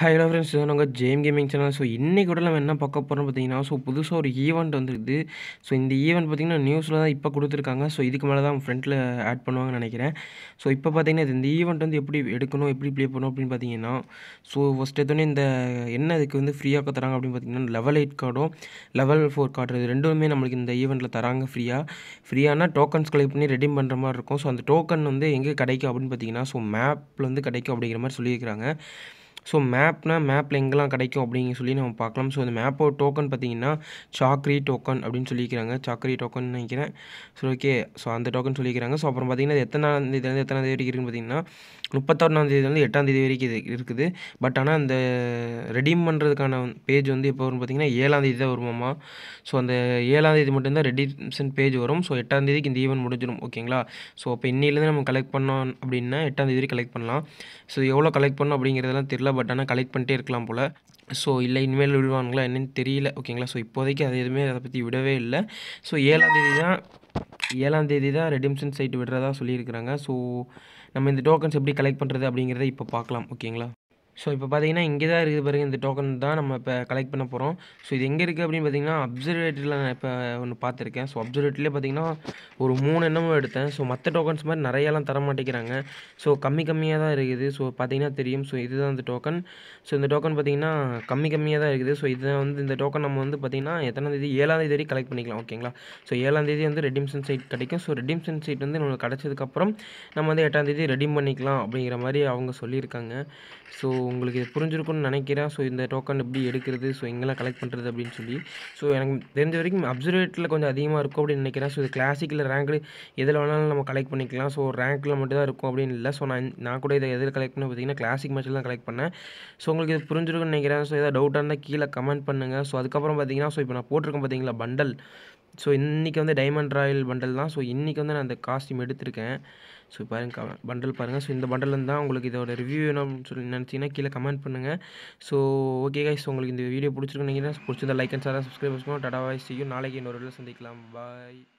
hello friends இது நாங்கள் ஜேம் gaming channel so இன்னைக்கு கூட நம்ம என்ன பார்க்க போகிறோம் பார்த்தீங்கன்னா ஸோ புதுசாக ஒரு ஈவெண்ட் வந்துருக்குது ஸோ இந்த ஈவெண்ட் பார்த்திங்கன்னா நியூஸில் தான் இப்போ கொடுத்துருக்காங்க ஸோ இதுக்கு மேலே தான் ஃப்ரெண்டில் ஆட் பண்ணுவாங்கன்னு நினைக்கிறேன் ஸோ இப்போ பார்த்திங்கன்னா இந்த ஈவெண்ட் வந்து எப்படி எடுக்கணும் எப்படி ப்ளே பண்ணணும் அப்படின்னு பார்த்தீங்கன்னா ஸோ ஃபஸ்ட் எதுவுமே இந்த என்ன இதுக்கு வந்து ஃப்ரீயாக தராங்க அப்படின்னு பார்த்தீங்கன்னா லெவல் எயிட் கார்டும் லெவல் ஃபோர் கார்டு இது ரெண்டுமே நம்மளுக்கு இந்த ஈவெண்ட்டில் தராங்க ஃப்ரீயாக ஃப்ரீயான டோக்கன்ஸ் கலெக்ட் பண்ணி ரெடிம் பண்ணுற மாதிரி இருக்கும் ஸோ அந்த டோக்கன் வந்து எங்கே கிடைக்கும் அப்படின்னு பார்த்தீங்கன்னா ஸோ மேப்பில் வந்து கிடைக்கும் அப்படிங்கிற மாதிரி சொல்லியிருக்கிறாங்க ஸோ மேப்னா மேப்பில் எங்கெல்லாம் கிடைக்கும் அப்படிங்க சொல்லி நம்ம பார்க்கலாம் ஸோ இந்த மேப்போட டோக்கன் பார்த்தீங்கன்னா சாக்ரி டோக்கன் அப்படின்னு சொல்லிக்கிறாங்க சாக்ரி டோக்கன் நினைக்கிறேன் ஸோ ஓகே ஸோ அந்த டோக்கன் சொல்லிக்கிறாங்க ஸோ அப்புறம் பார்த்தீங்கன்னா இது எத்தனாம் தேதியிலேருந்து எத்தனாம் தேதி வரைக்கும் இருக்குன்னு பார்த்தீங்கன்னா முப்பத்தொன்னாம் தேதியிலேருந்து எட்டாம் தேதி வரைக்கும் இது இருக்குது பட் ஆனால் அந்த ரெடீம் பண்ணுறதுக்கான பேஜ் வந்து எப்போ வரும் பார்த்தீங்கன்னா ஏழாம் தேதி தான் வருமாமா ஸோ அந்த ஏழாம் தேதி மட்டும்தான் ரெடிம்ஷன் பேஜ் வரும் ஸோ எட்டாம் தேதிக்கு இந்த ஈவன் முடிஞ்சிடும் ஓகேங்களா ஸோ அப்போ இன்னிலேருந்து நம்ம கலெக்ட் பண்ணோம் அப்படின்னா எட்டாம் தேதி கலெக்ட் பண்ணலாம் ஸோ எவ்வளோ கலெக்ட் பண்ணோம் அப்படிங்கிறதெல்லாம் தெரியல பட் ஆனால் கலெக்ட் பண்ணிட்டே இருக்கலாம் போல் ஸோ இல்லை இனிமேல் விடுவானுங்களா என்னென்னு தெரியல ஓகேங்களா ஸோ இப்போதைக்கு அது எதுவுமே அதை பற்றி விடவே இல்லை ஸோ ஏழாந்தேதி தான் ஏழாந்தேதி தான் ரெடிம்ஷன் சைட் விடுறதா சொல்லியிருக்கிறாங்க ஸோ நம்ம இந்த டோக்கன்ஸ் எப்படி கலெக்ட் பண்ணுறது அப்படிங்கிறத இப்போ பார்க்கலாம் ஓகேங்களா ஸோ இப்போ பார்த்தீங்கன்னா இங்கே தான் இருக்குது பாருங்கள் இந்த டோக்கன் தான் நம்ம இப்போ கலெக்ட் பண்ண போகிறோம் ஸோ இது எங்கே இருக்குது அப்படின்னு பார்த்தீங்கன்னா அப்சர்வேட்டரியில் நான் இப்போ ஒன்று பார்த்துருக்கேன் ஸோ அப்சர்வேட்டரிலே பார்த்தீங்கன்னா ஒரு மூணு எண்ணமும் எடுத்தேன் ஸோ மற்ற டோக்கன்ஸ் மாதிரி நிறையாலாம் தர மாட்டேங்கிறாங்க ஸோ கம்மி கம்மியாக தான் இருக்குது ஸோ பார்த்தீங்கன்னா தெரியும் ஸோ இதுதான் இந்த டோக்கன் ஸோ இந்த டோக்கன் பார்த்தீங்கன்னா கம்மி கம்மியாக தான் இருக்குது ஸோ இதை வந்து இந்த டோக்கன் நம்ம வந்து பார்த்திங்கன்னா எத்தனாந்தேதி ஏழாந்தேதி வரைக்கும் கலெக்ட் பண்ணிக்கலாம் ஓகேங்களா ஸோ ஏழாந்தேதி வந்து ரெடிம்ஷன் சைட் கிடைக்கும் ஸோ ரெடிம்ஷன் சைட் வந்து நம்மளுக்கு கிடச்சதுக்கப்புறம் நம்ம வந்து எட்டாந்தேதி ரெடிம் பண்ணிக்கலாம் அப்படிங்கிற மாதிரி அவங்க சொல்லியிருக்காங்க ஸோ உங்களுக்கு இது புரிஞ்சிருக்கும்னு நினைக்கிறேன் ஸோ இந்த டோக்கன் எப்படி எடுக்கிறது ஸோ எங்கெல்லாம் கலெக்ட் பண்ணுறது அப்படின்னு சொல்லி ஸோ எனக்கு தெரிஞ்ச வரைக்கும் அப்சர்வேட்டில் கொஞ்சம் அதிகமாக இருக்கும் அப்படின்னு நினைக்கிறேன் ஸோ இது கிளாசிக்கில் ரேங்க்கு எதில் வேணாலும் நம்ம கலெக்ட் பண்ணிக்கலாம் ஸோ ரேங்க்கில் மட்டும் தான் இருக்கும் அப்படின்னு இல்லை ஸோ நான் நான் கூட இதை எதில் கலெக்ட் பண்ண பார்த்தீங்கன்னா கிளாசிக் மேட்சில் தான் கலெக்ட் பண்ணேன் ஸோ உங்களுக்கு இது புரிஞ்சிருக்கும்னு நினைக்கிறேன் ஸோ எதாவது டவுட்டாக இருந்தால் கீழே கமெண்ட் பண்ணுங்கள் ஸோ அதுக்கப்புறம் பார்த்தீங்கன்னா ஸோ இப்போ நான் போட்டிருக்கேன் பார்த்தீங்களா பண்டல் ஸோ இன்றைக்கி வந்து டைமண்ட் ராயல் பண்டல் தான் ஸோ இன்றைக்கி வந்து நான் அந்த காஸ்ட்யூம் எடுத்திருக்கேன் ஸோ பாருங்கள் பண்டல் பாருங்கள் ஸோ இந்த பண்டல் தான் உங்களுக்கு இதோட ரிவ்யூ வேணும்னு சொல்லி நினச்சிங்கன்னா கீழே கமெண்ட் பண்ணுங்கள் ஸோ ஓகே கைஸ் உங்களுக்கு இந்த வீடியோ பிடிச்சிருக்கு நினைக்கிறேன் பிடிச்சிருந்தா லைக் அண்ட் சார் சப்ஸ்கிரைப் பண்ணுவோம் டடா வாய்ஸ் செய்யும் நாளைக்கு இன்னொரு சந்திக்கலாம் பாய்